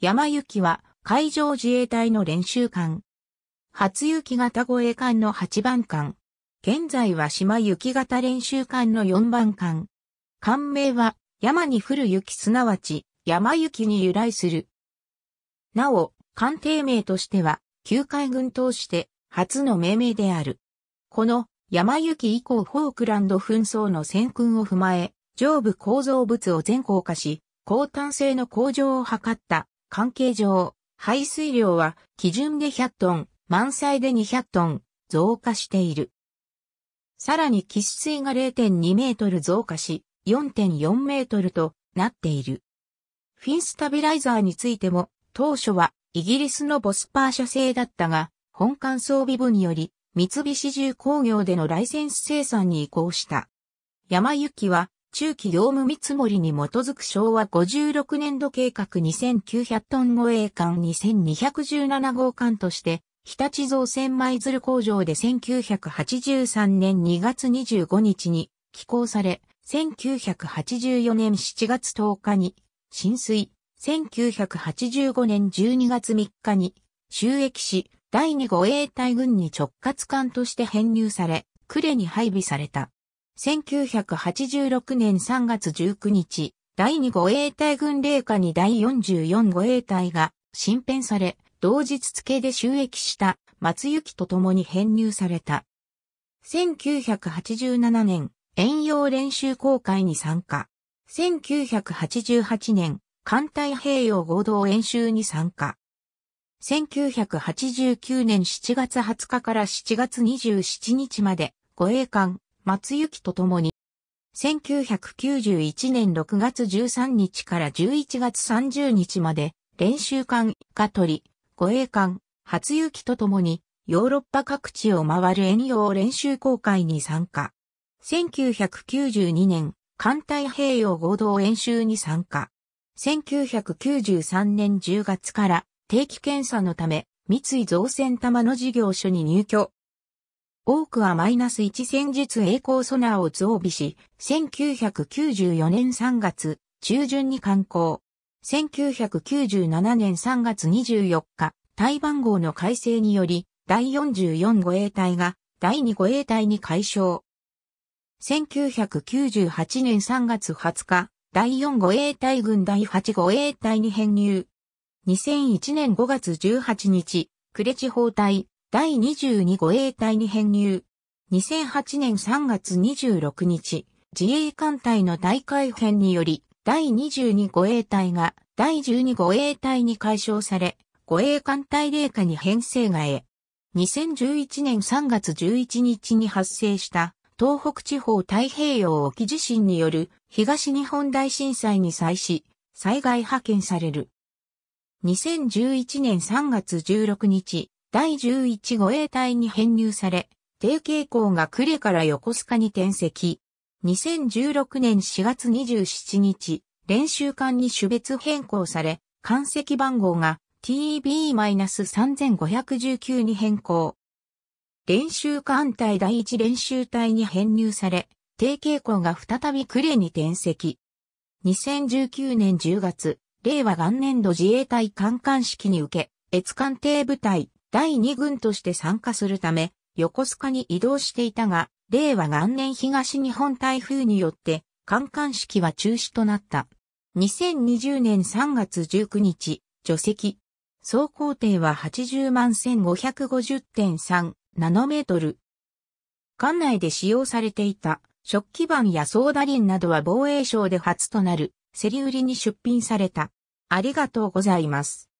山行は海上自衛隊の練習艦。初雪型護衛艦の8番艦。現在は島雪型練習艦の4番艦。艦名は山に降る雪すなわち山雪に由来する。なお、艦艇名としては、旧海軍として初の命名である。この山雪以降フォークランド紛争の戦訓を踏まえ、上部構造物を全硬化し、高端性の向上を図った関係上、排水量は基準で100トン、満載で200トン増加している。さらに喫水が0.2メートル増加し、4.4メートルとなっている。フィンスタビライザーについても、当初はイギリスのボスパー社製だったが、本館装備部により、三菱重工業でのライセンス生産に移行した。山行きは中期業務見積もりに基づく昭和56年度計画2900トン護衛艦2217号艦として、日立造船舞鶴工場で1983年2月25日に寄港され、1984年7月10日に浸水、1985年12月3日に収益し、第2護衛隊軍に直轄艦として編入され、呉に配備された。1986年3月19日、第2護衛隊軍令下に第44護衛隊が新編され、同日付で収益した松行と共に編入された。1987年、遠洋練習公開に参加。1988年、艦隊兵用合同演習に参加。1989年7月20日から7月27日まで、護衛艦、松行と共に、1991年6月13日から11月30日まで、練習艦、カトリ、護衛艦、初雪と共に、ヨーロッパ各地を回る遠洋練習公開に参加。1992年、艦隊平洋合同演習に参加。1993年10月から定期検査のため、三井造船玉の事業所に入居、多くはマイナス1戦術栄光ソナーを増備し、1994年3月中旬に観光。1997年3月24日、対番号の改正により、第44護衛隊が第2護衛隊に改称。1998年3月20日、第4護衛隊軍第8護衛隊に編入。2001年5月18日、レ地方隊、第22護衛隊に編入。2008年3月26日、自衛艦隊の大改編により、第22護衛隊が第12護衛隊に解消され、護衛艦隊霊下に編成がえ、2011年3月11日に発生した東北地方太平洋沖地震による東日本大震災に際し、災害派遣される。2011年3月16日、第11護衛隊に編入され、低傾向が呉から横須賀に転籍。2016年4月27日、練習艦に種別変更され、艦籍番号が TB-3519 に変更。練習艦隊第1練習隊に編入され、低傾向が再び呉に転籍。2019年10月、令和元年度自衛隊艦艦式に受け、越艦艇部隊第2軍として参加するため、横須賀に移動していたが、令和元年東日本台風によって、観艦式は中止となった。2020年3月19日、除籍。総工程は80万1550.3ナノメートル。館内で使用されていた食器板やソーダリンなどは防衛省で初となる競り売りに出品された。ありがとうございます。